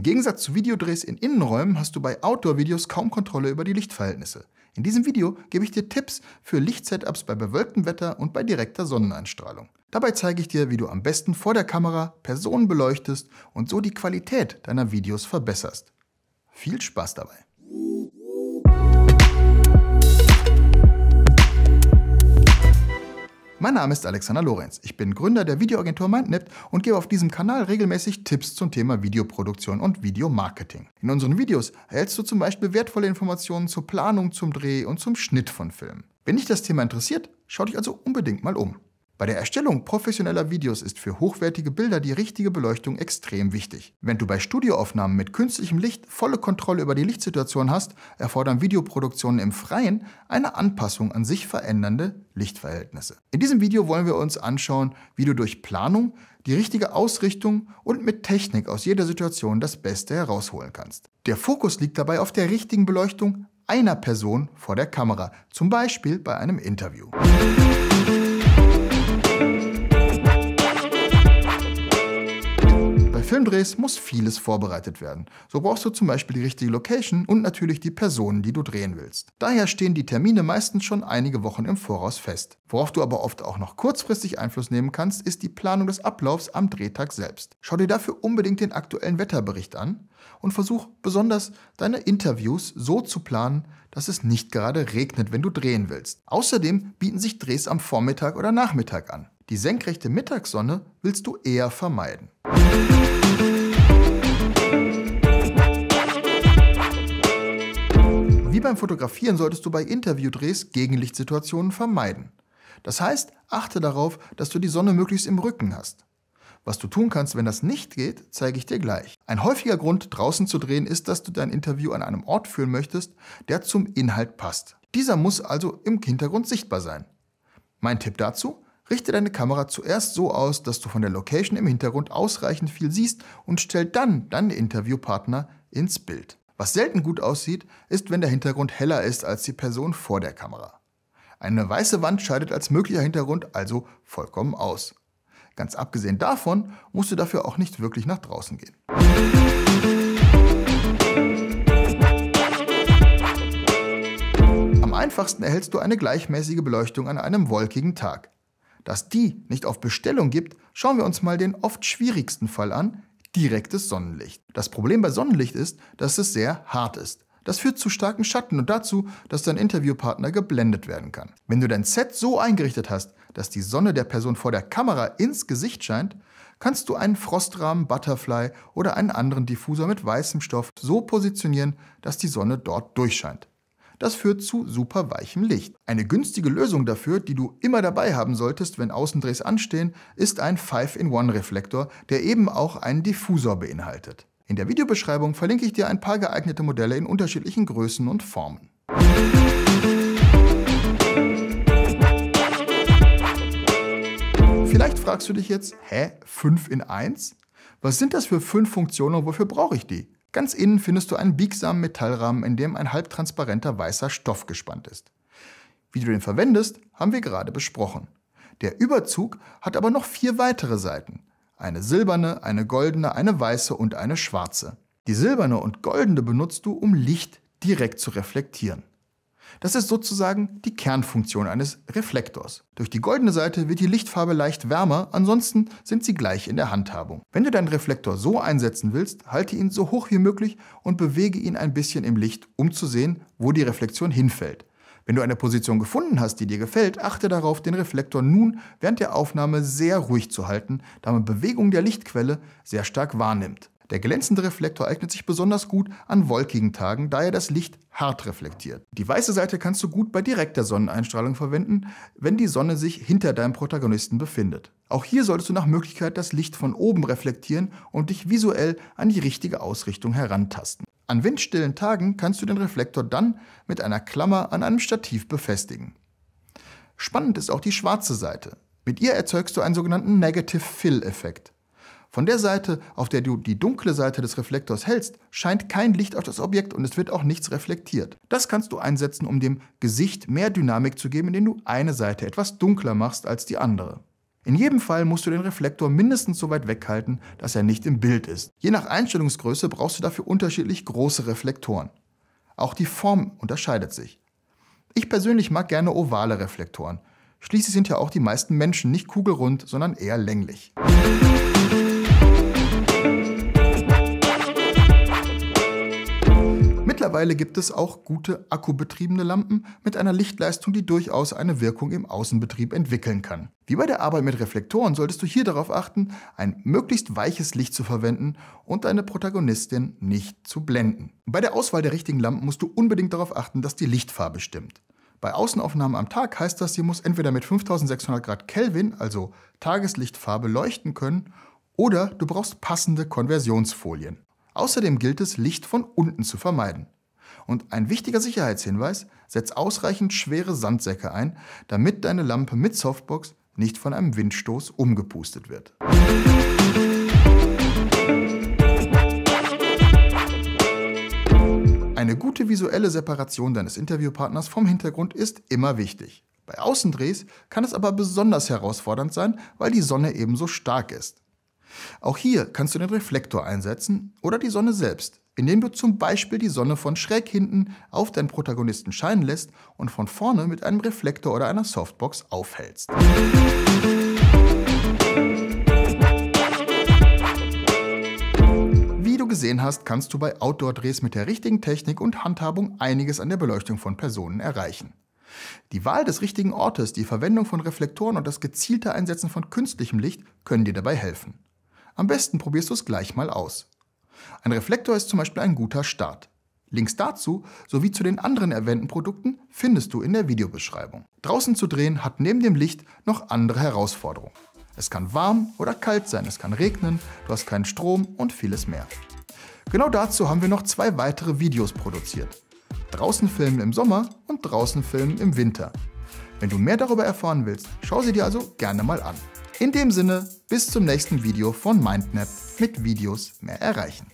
Im Gegensatz zu Videodrehs in Innenräumen hast du bei Outdoor-Videos kaum Kontrolle über die Lichtverhältnisse. In diesem Video gebe ich dir Tipps für Lichtsetups bei bewölktem Wetter und bei direkter Sonneneinstrahlung. Dabei zeige ich dir, wie du am besten vor der Kamera Personen beleuchtest und so die Qualität deiner Videos verbesserst. Viel Spaß dabei! Mein Name ist Alexander Lorenz. Ich bin Gründer der Videoagentur MindNet und gebe auf diesem Kanal regelmäßig Tipps zum Thema Videoproduktion und Videomarketing. In unseren Videos erhältst du zum Beispiel wertvolle Informationen zur Planung, zum Dreh und zum Schnitt von Filmen. Wenn dich das Thema interessiert, schau dich also unbedingt mal um. Bei der Erstellung professioneller Videos ist für hochwertige Bilder die richtige Beleuchtung extrem wichtig. Wenn du bei Studioaufnahmen mit künstlichem Licht volle Kontrolle über die Lichtsituation hast, erfordern Videoproduktionen im Freien eine Anpassung an sich verändernde Lichtverhältnisse. In diesem Video wollen wir uns anschauen, wie du durch Planung, die richtige Ausrichtung und mit Technik aus jeder Situation das Beste herausholen kannst. Der Fokus liegt dabei auf der richtigen Beleuchtung einer Person vor der Kamera, zum Beispiel bei einem Interview. Filmdrehs muss vieles vorbereitet werden. So brauchst du zum Beispiel die richtige Location und natürlich die Personen, die du drehen willst. Daher stehen die Termine meistens schon einige Wochen im Voraus fest. Worauf du aber oft auch noch kurzfristig Einfluss nehmen kannst, ist die Planung des Ablaufs am Drehtag selbst. Schau dir dafür unbedingt den aktuellen Wetterbericht an und versuch besonders deine Interviews so zu planen, dass es nicht gerade regnet, wenn du drehen willst. Außerdem bieten sich Drehs am Vormittag oder Nachmittag an. Die senkrechte Mittagssonne willst du eher vermeiden. Wie beim Fotografieren solltest du bei Interviewdrehs Gegenlichtsituationen vermeiden. Das heißt, achte darauf, dass du die Sonne möglichst im Rücken hast. Was du tun kannst, wenn das nicht geht, zeige ich dir gleich. Ein häufiger Grund, draußen zu drehen, ist, dass du dein Interview an einem Ort führen möchtest, der zum Inhalt passt. Dieser muss also im Hintergrund sichtbar sein. Mein Tipp dazu? Richte deine Kamera zuerst so aus, dass du von der Location im Hintergrund ausreichend viel siehst und stell dann deinen Interviewpartner ins Bild. Was selten gut aussieht, ist, wenn der Hintergrund heller ist als die Person vor der Kamera. Eine weiße Wand scheidet als möglicher Hintergrund also vollkommen aus. Ganz abgesehen davon musst du dafür auch nicht wirklich nach draußen gehen. Am einfachsten erhältst du eine gleichmäßige Beleuchtung an einem wolkigen Tag. Dass die nicht auf Bestellung gibt, schauen wir uns mal den oft schwierigsten Fall an, direktes Sonnenlicht. Das Problem bei Sonnenlicht ist, dass es sehr hart ist. Das führt zu starken Schatten und dazu, dass dein Interviewpartner geblendet werden kann. Wenn du dein Set so eingerichtet hast, dass die Sonne der Person vor der Kamera ins Gesicht scheint, kannst du einen Frostrahmen, Butterfly oder einen anderen Diffuser mit weißem Stoff so positionieren, dass die Sonne dort durchscheint. Das führt zu super weichem Licht. Eine günstige Lösung dafür, die du immer dabei haben solltest, wenn Außendrehs anstehen, ist ein 5-in-1-Reflektor, der eben auch einen Diffusor beinhaltet. In der Videobeschreibung verlinke ich dir ein paar geeignete Modelle in unterschiedlichen Größen und Formen. Vielleicht fragst du dich jetzt, hä, 5 in 1? Was sind das für 5 Funktionen und wofür brauche ich die? Ganz innen findest du einen biegsamen Metallrahmen, in dem ein halbtransparenter weißer Stoff gespannt ist. Wie du den verwendest, haben wir gerade besprochen. Der Überzug hat aber noch vier weitere Seiten. Eine silberne, eine goldene, eine weiße und eine schwarze. Die silberne und goldene benutzt du, um Licht direkt zu reflektieren. Das ist sozusagen die Kernfunktion eines Reflektors. Durch die goldene Seite wird die Lichtfarbe leicht wärmer, ansonsten sind sie gleich in der Handhabung. Wenn du deinen Reflektor so einsetzen willst, halte ihn so hoch wie möglich und bewege ihn ein bisschen im Licht, um zu sehen, wo die Reflexion hinfällt. Wenn du eine Position gefunden hast, die dir gefällt, achte darauf, den Reflektor nun während der Aufnahme sehr ruhig zu halten, da man Bewegung der Lichtquelle sehr stark wahrnimmt. Der glänzende Reflektor eignet sich besonders gut an wolkigen Tagen, da er das Licht hart reflektiert. Die weiße Seite kannst du gut bei direkter Sonneneinstrahlung verwenden, wenn die Sonne sich hinter deinem Protagonisten befindet. Auch hier solltest du nach Möglichkeit das Licht von oben reflektieren und dich visuell an die richtige Ausrichtung herantasten. An windstillen Tagen kannst du den Reflektor dann mit einer Klammer an einem Stativ befestigen. Spannend ist auch die schwarze Seite. Mit ihr erzeugst du einen sogenannten Negative Fill-Effekt. Von der Seite, auf der du die dunkle Seite des Reflektors hältst, scheint kein Licht auf das Objekt und es wird auch nichts reflektiert. Das kannst du einsetzen, um dem Gesicht mehr Dynamik zu geben, indem du eine Seite etwas dunkler machst als die andere. In jedem Fall musst du den Reflektor mindestens so weit weghalten, dass er nicht im Bild ist. Je nach Einstellungsgröße brauchst du dafür unterschiedlich große Reflektoren. Auch die Form unterscheidet sich. Ich persönlich mag gerne ovale Reflektoren. Schließlich sind ja auch die meisten Menschen nicht kugelrund, sondern eher länglich. Mittlerweile gibt es auch gute akkubetriebene Lampen mit einer Lichtleistung, die durchaus eine Wirkung im Außenbetrieb entwickeln kann. Wie bei der Arbeit mit Reflektoren solltest du hier darauf achten, ein möglichst weiches Licht zu verwenden und deine Protagonistin nicht zu blenden. Bei der Auswahl der richtigen Lampen musst du unbedingt darauf achten, dass die Lichtfarbe stimmt. Bei Außenaufnahmen am Tag heißt das, sie muss entweder mit 5600 Grad Kelvin, also Tageslichtfarbe, leuchten können oder du brauchst passende Konversionsfolien. Außerdem gilt es, Licht von unten zu vermeiden. Und ein wichtiger Sicherheitshinweis, setz ausreichend schwere Sandsäcke ein, damit deine Lampe mit Softbox nicht von einem Windstoß umgepustet wird. Eine gute visuelle Separation deines Interviewpartners vom Hintergrund ist immer wichtig. Bei Außendrehs kann es aber besonders herausfordernd sein, weil die Sonne ebenso stark ist. Auch hier kannst du den Reflektor einsetzen oder die Sonne selbst indem du zum Beispiel die Sonne von schräg hinten auf deinen Protagonisten scheinen lässt und von vorne mit einem Reflektor oder einer Softbox aufhältst. Wie du gesehen hast, kannst du bei Outdoor-Drehs mit der richtigen Technik und Handhabung einiges an der Beleuchtung von Personen erreichen. Die Wahl des richtigen Ortes, die Verwendung von Reflektoren und das gezielte Einsetzen von künstlichem Licht können dir dabei helfen. Am besten probierst du es gleich mal aus. Ein Reflektor ist zum Beispiel ein guter Start. Links dazu sowie zu den anderen erwähnten Produkten findest du in der Videobeschreibung. Draußen zu drehen hat neben dem Licht noch andere Herausforderungen. Es kann warm oder kalt sein, es kann regnen, du hast keinen Strom und vieles mehr. Genau dazu haben wir noch zwei weitere Videos produziert. Draußen filmen im Sommer und draußen filmen im Winter. Wenn du mehr darüber erfahren willst, schau sie dir also gerne mal an. In dem Sinne, bis zum nächsten Video von MindMap mit Videos mehr erreichen.